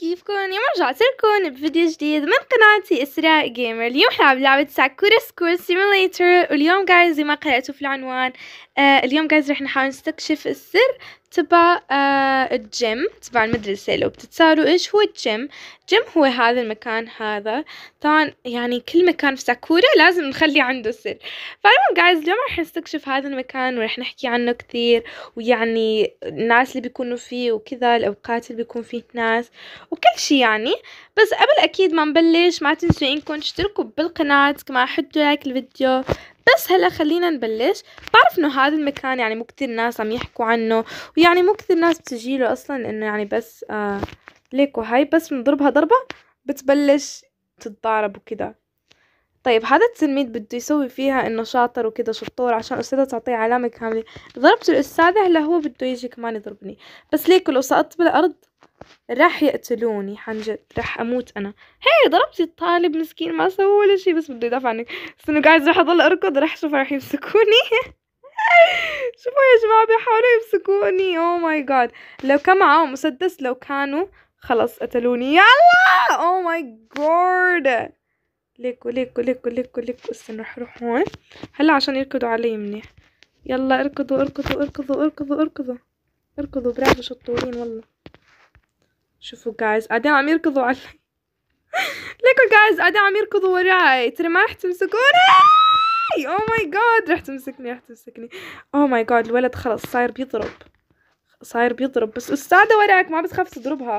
كيفكم اليوم رجعت لكم بفيديو جديد من قناتي اسراء جيمر اليوم حنلعب لعبه ساكورا سكول سيميليتر واليوم جايز زي ما قرأتوا في العنوان آه اليوم جايز رح نحاول نستكشف السر تبع آه، الجيم تبع المدرسة لو بتتسألوا إيش هو الجيم جيم هو هذا المكان هذا طبعا يعني كل مكان في ساكورا لازم نخلي عنده سر فالمهم جايز اليوم رح نستكشف هذا المكان ورح نحكي عنه كثير ويعني الناس اللي بيكونوا فيه وكذا الأوقات اللي بيكون فيه ناس وكل شي يعني بس قبل أكيد ما نبلش ما تنسوا إنكم تشتركوا بالقناة كمان حطوا لايك الفيديو بس هلا خلينا نبلش بعرف انه هذا المكان يعني مو كثير ناس عم يحكوا عنه ويعني مو كثير ناس بتجي له اصلا انه يعني بس آه ليكو هاي بس بنضربها ضربة بتبلش تتضارب وكذا طيب هذا التلميذ بده يسوي فيها انه شاطر وكذا شطور عشان الاستاذه تعطيه علامه كامله ضربت الاستاذه هلا هو بده يجي كمان يضربني بس ليكو لو سقطت بالارض راح يقتلوني حنجد راح اموت انا هي ضربتي الطالب مسكين ما سوى ولا شيء بس بده يدافع عنك بس انه قاعد راح اضل اركض راح شوف راح يمسكوني شوفوا يا جماعه بيحاولوا يمسكوني او ماي جاد لو كان معاهم مسدس لو كانوا خلص قتلوني يلا او ماي جاد ليكو ليكو ليكو ليكو ليكو استنى راح اروح هون هلا عشان يركضوا علي منيح يلا اركضوا اركضوا اركضوا اركضوا اركضوا اركضوا, اركضوا برافو شطورين والله شوفوا جايز قاعدين عم يركضوا علي ليكوا جايز قاعدين عم يركضوا وراي ترى ما رح تمسكوني او ماي جاد رح تمسكني رح تمسكني او ماي جاد الولد خلص صاير بيضرب صاير بيضرب بس استاذه وراك ما بتخاف تضربها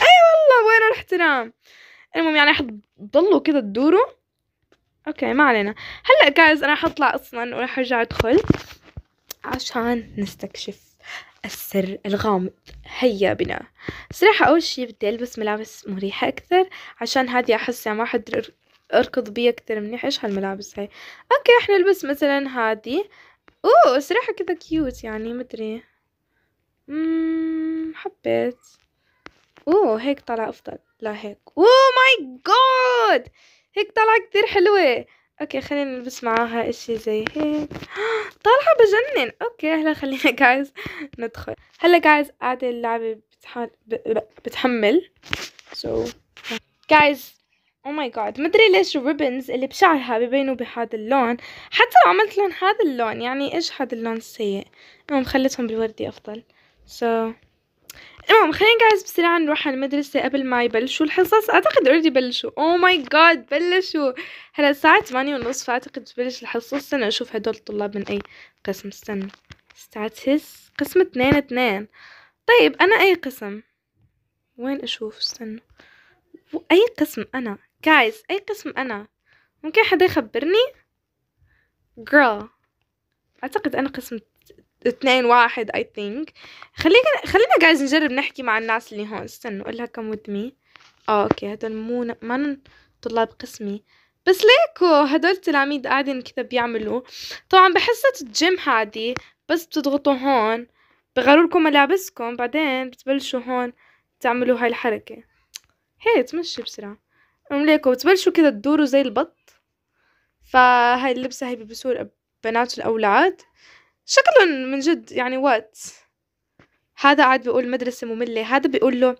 اي والله وين رح تنام المهم يعني رح تضلوا كذا تدوروا اوكي ما علينا هلا جايز انا حطلع اصلا وراح ارجع ادخل عشان نستكشف السر الغامض هيا بنا صراحة أول شي بدي ألبس ملابس مريحة أكثر عشان هادي أحس يعني ما حد أركض بيها أكثر منيح إيش هالملابس هاي أوكي إحنا نلبس مثلا هادي أوه صراحة كذا كيوت يعني مدري مم حبيت أوه هيك طلع أفضل لا هيك أوه ماي جاد هيك طلع كتير حلوة اوكي خلينا نلبس معاها اشي زي هيك طالعة بجنن اوكي هلا خلينا جايز ندخل هلا جايز قاعدة اللعبة بتحمل سو جايز او ماي جاد مدري ليش الريبنز اللي بشعرها ببينوا بهذا اللون حتى لو عملت لون هذا اللون يعني ايش هذا اللون السيء المهم خليتهم بالوردي افضل سو so, المهم خلينا جايز بسرعة نروح على المدرسة قبل ما يبلشوا الحصص أعتقد اوريدي بلشوا أو ماي جاد بلشوا هلا الساعة ثمانية ونص فأعتقد تبلش الحصة استنى أشوف هدول الطلاب من أي قسم استنى ستاتس قسم اثنين اثنين طيب أنا أي قسم وين أشوف استنى أي قسم أنا جايز أي قسم أنا ممكن حدا يخبرني girl أعتقد أنا قسم اثنين واحد اي ثينك خلينا خلينا جايز نجرب نحكي مع الناس اللي هون استنوا قلها كم وذ مي اه اوكي هدول مو ما طلاب قسمي بس ليكو هدول التلاميذ قاعدين كذا بيعملوا طبعا بحصة الجيم هادي بس بتضغطوا هون بغيروا لكم ملابسكم بعدين بتبلشوا هون تعملوا هاي الحركة هي تمشي بسرعة ليكو بتبلشوا كذا تدوروا زي البط فهاي اللبسة هي بيلبسوها بنات الأولاد شكله من جد يعني وات هذا قاعد بيقول المدرسة مملة هذا بيقول له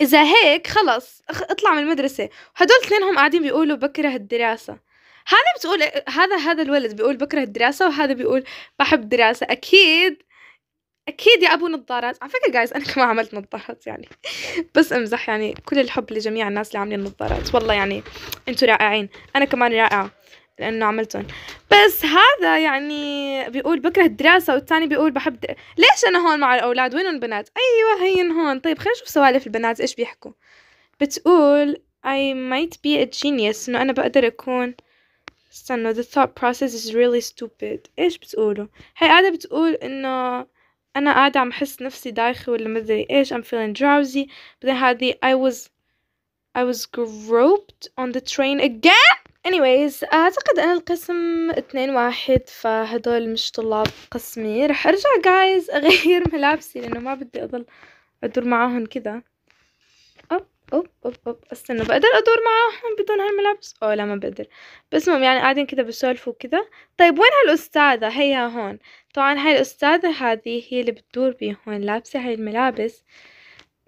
إذا هيك خلص اطلع من المدرسة هدول اثنينهم قاعدين بيقولوا بكره الدراسة هذا بتقول هذا هذا الولد بيقول بكره الدراسة وهذا بيقول بحب الدراسة أكيد أكيد يا أبو نظارات على فكرة جايز أنا كمان عملت نظارات يعني بس أمزح يعني كل الحب لجميع الناس اللي عاملين نظارات والله يعني أنتوا رائعين أنا كمان رائعة لانه عملتهم بس هذا يعني بيقول بكره الدراسه والثاني بيقول بحب د... ليش انا هون مع الاولاد وين البنات ايوه هين هون طيب خلينا نشوف سوالف البنات ايش بيحكوا بتقول I might be a genius انه انا بقدر اكون استنى the thought process is really stupid ايش بتقولوا هي قاعدة بتقول انه انا قاعدة عم احس نفسي دايخة ولا مدري ايش I'm feeling drowsy بعدين هذه I was I was groped on the train again anyways اعتقد انا القسم اتنين واحد فهدول مش طلاب قسمي رح ارجع جايز اغير ملابسي لانه ما بدي اضل ادور معاهم كذا أوب, اوب اوب اوب استنى بقدر ادور معاهم بدون هالملابس اوه لا ما بقدر بس المهم يعني قاعدين كذا بسولفوا كذا طيب وين هالاستاذة هيها هون طبعا هاي الاستاذة هذه هي اللي بتدور بي هون لابسة هاي الملابس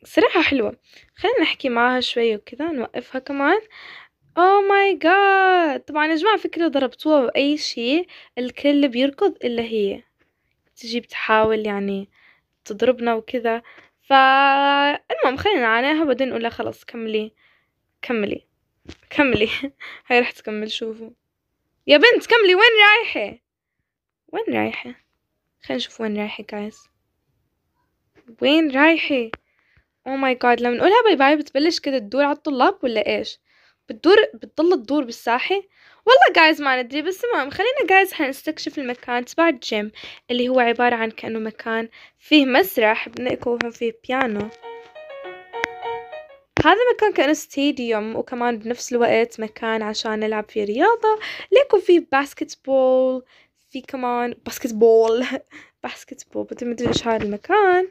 صراحة حلوة خلينا نحكي معاها شوي وكذا نوقفها كمان Oh my god! طبعًا يا جماعة فكرة ضربتوها بأي شي الكل اللي بيركض إلا هي، تجي بتحاول يعني تضربنا وكذا ف المهم خلينا نعانيها بعدين نقول لها خلاص كملي كملي كملي هاي راح تكمل شوفوا يا بنت كملي وين رايحة وين رايحة خلينا نشوف وين رايحة جايز وين رايحة oh my god لما نقولها باي باي بتبلش كده تدور على الطلاب ولا ايش بتدور بتضل تدور بالساحة والله جايز ما ندري بس المهم خلينا جايز حنستكشف المكان تبع الجيم اللي هو عبارة عن كأنه مكان فيه مسرح بنقول فيه بيانو هذا مكان كأنه ستاديوم وكمان بنفس الوقت مكان عشان نلعب فيه رياضة ليكو فيه باسكت بول في كمان باسكت بول باسكت بول بدي مدري ايش هذا المكان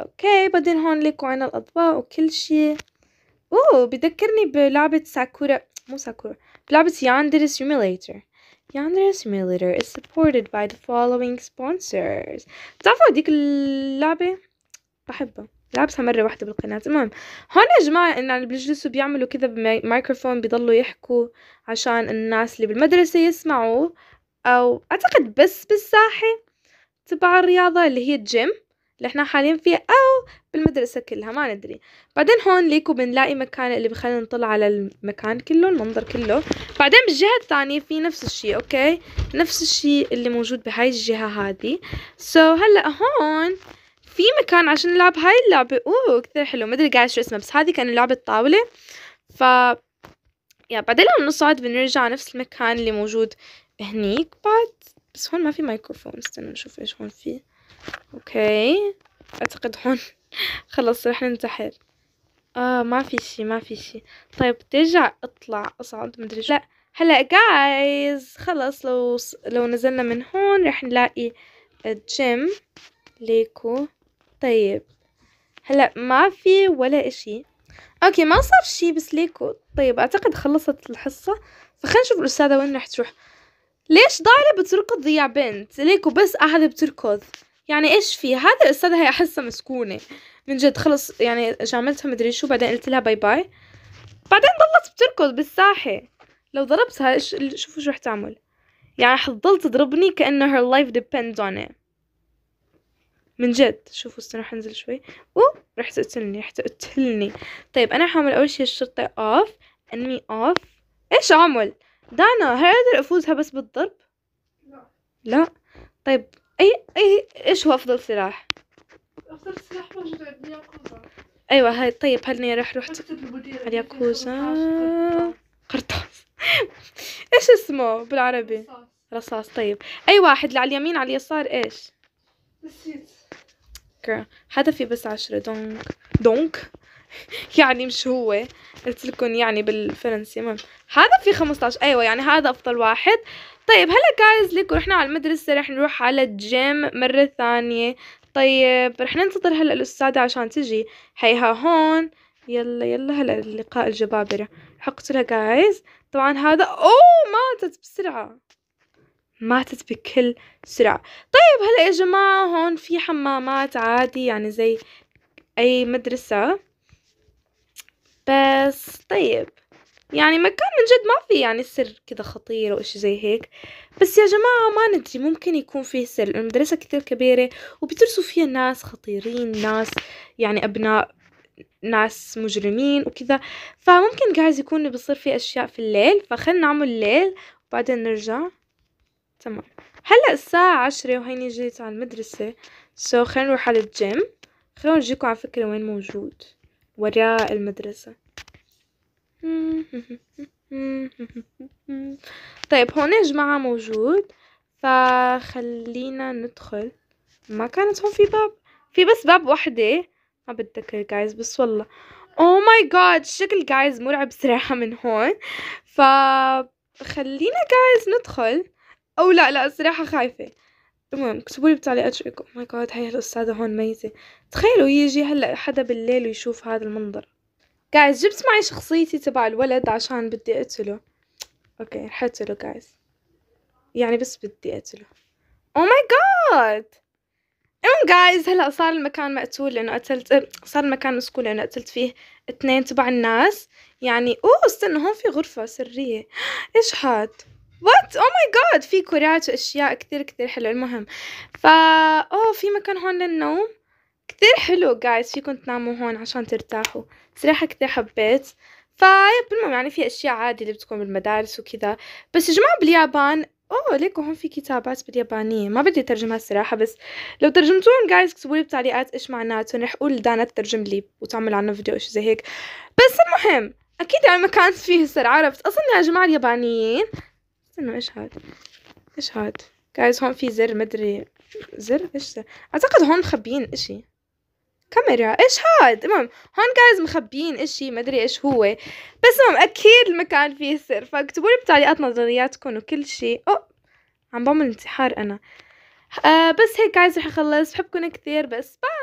اوكي بعدين هون ليكو عنا الاضواء وكل شي أوه بذكرني بلعبة ساكورا مو ساكورا بلعبة ياندر سيميليتر ياندر سيميليتر is supported by the following sponsors بتعرفوا هديك اللعبة بحبها لابسها مرة واحدة بالقناة المهم هون يا جماعة إن اللي بيجلسوا بيعملوا كذا بمايكروفون بيضلوا يحكوا عشان الناس اللي بالمدرسة يسمعوا أو أعتقد بس بالساحة تبع الرياضة اللي هي الجيم اللي احنا حاليا فيها او بالمدرسة كلها ما ندري بعدين هون ليكو بنلاقي مكان اللي بخلينا نطلع على المكان كله المنظر كله بعدين بالجهة الثانية في نفس الشيء اوكي نفس الشيء اللي موجود بهاي الجهة هذه سو so, هلا هون في مكان عشان نلعب هاي اللعبة اوه كثير حلو ما ادري قاعد شو اسمها بس هذه كان لعبة طاولة ف يعني بعدين لما نصعد بنرجع نفس المكان اللي موجود هنيك بعد بس هون ما في مايكروفون استنى نشوف ايش هون فيه اوكي اعتقد هون خلص رح ننتحر اه ما في شي ما في شي طيب ترجع اطلع اصعد مدري لا هلا جايز خلص لو لو نزلنا من هون رح نلاقي الجيم ليكو طيب هلا ما في ولا اشي اوكي ما صار شي بس ليكو طيب اعتقد خلصت الحصة فخلينا نشوف الاستاذة وين رح تروح ليش ضايلة بتركض يا بنت ليكو بس قاعدة بتركض يعني ايش في هذا الاستاذ هي احسها مسكونة من جد خلص يعني جاملتها مدري شو بعدين قلت لها باي باي بعدين ضلت بتركض بالساحة لو ضربتها ايش شوفوا شو رح تعمل يعني حتضل تضربني كأنه her life depends on it من جد شوفوا استنى رح انزل شوي اوه رح تقتلني رح تقتلني طيب انا حعمل اول شي الشرطة اوف انمي اوف ايش اعمل دانا هل اقدر افوزها بس بالضرب لا لا طيب اي اي ايش هو افضل سلاح افضل سلاح موجود ياكوزا ايوه هاي طيب هل راح رحت الياكوزا قرطاس ايش اسمه بالعربي رصاص. رصاص طيب اي واحد اللي على اليمين على اليسار ايش نسيت هدفي بس عشرة دونك دونك يعني مش هو قلت لكم يعني بالفرنسي المهم هذا في 15 ايوه يعني هذا افضل واحد طيب هلا جايز ليك رحنا على المدرسة رح نروح على الجيم مرة ثانية طيب رح ننتظر هلا الأستاذة عشان تجي هيها هون يلا يلا هلا اللقاء الجبابرة حقت لها جايز طبعا هذا أوه ماتت بسرعة ماتت بكل سرعة طيب هلا يا جماعة هون في حمامات عادي يعني زي أي مدرسة بس طيب يعني مكان من جد ما في يعني سر كذا خطير أو إشي زي هيك بس يا جماعة ما ندري ممكن يكون فيه سر المدرسة كتير كبيرة وبترسوا فيها ناس خطيرين ناس يعني أبناء ناس مجرمين وكذا فممكن جايز يكون بصير في أشياء في الليل فخلنا نعمل الليل وبعدين نرجع تمام هلا الساعة عشرة وهيني جيت على المدرسة سو so خلينا نروح على الجيم خلونا نجيكم على فكرة وين موجود وراء المدرسة طيب هون يا جماعة موجود فخلينا ندخل ما كانت هون في باب في بس باب وحدة ما بتذكر جايز بس والله او ماي جاد شكل جايز مرعب صراحة من هون فخلينا جايز ندخل او لا لا صراحة خايفة المهم اكتبوا لي بالتعليقات شو ماي جاد هاي الاستاذة هون ميزة تخيلوا يجي هلا حدا بالليل ويشوف هذا المنظر جايز جبت معي شخصيتي تبع الولد عشان بدي اقتله اوكي رح اقتله جايز يعني بس بدي اقتله او ماي جاد ام جايز هلا صار المكان مقتول لانه قتلت صار المكان مسكون لانه قتلت فيه اثنين تبع الناس يعني اوه استنى هون في غرفة سرية ايش هاد وات او ماي جاد في كرات واشياء كثير كثير حلوه المهم فا اوه في مكان هون للنوم كتير حلو جايز فيكم تناموا هون عشان ترتاحوا صراحة كتير حبيت المهم يعني في اشياء عادي اللي بتكون بالمدارس وكذا بس يا جماعة باليابان اوه ليكو هون في كتابات باليابانية ما بدي اترجمها الصراحة بس لو ترجمتوهم جايز اكتبوا لي بالتعليقات ايش معناتهم رح اقول لدانا تترجم لي وتعمل عنه فيديو اشي زي هيك بس المهم اكيد يعني ما كانت فيه سر عرفت اصلا يا جماعة اليابانيين استنوا ايش هاد ايش هاد جايز هون في زر مدري زر ايش زر اعتقد هون مخبيين اشي كاميرا ايش هاد المهم هون جايز مخبيين اشي ما ادري ايش هو بس المهم اكيد المكان فيه سر فاكتبوا لي بتعليقات نظرياتكم وكل شيء او عم بعمل انتحار انا آه بس هيك جايز رح اخلص بحبكم كثير بس باي